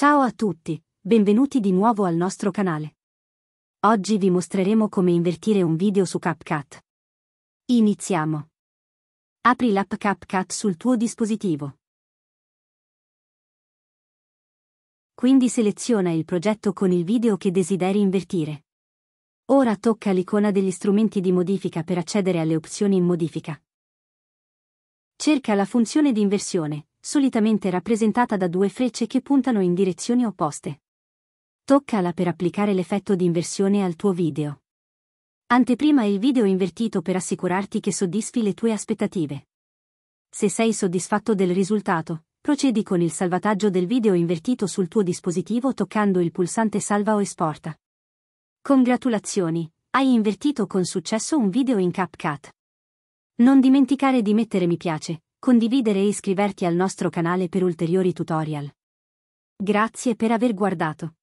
Ciao a tutti, benvenuti di nuovo al nostro canale. Oggi vi mostreremo come invertire un video su CapCut. Iniziamo. Apri l'app CapCut sul tuo dispositivo. Quindi seleziona il progetto con il video che desideri invertire. Ora tocca l'icona degli strumenti di modifica per accedere alle opzioni in modifica. Cerca la funzione di inversione, solitamente rappresentata da due frecce che puntano in direzioni opposte. Toccala per applicare l'effetto di inversione al tuo video. Anteprima il video invertito per assicurarti che soddisfi le tue aspettative. Se sei soddisfatto del risultato, procedi con il salvataggio del video invertito sul tuo dispositivo toccando il pulsante Salva o Esporta. Congratulazioni, hai invertito con successo un video in CapCut. Non dimenticare di mettere mi piace, condividere e iscriverti al nostro canale per ulteriori tutorial. Grazie per aver guardato.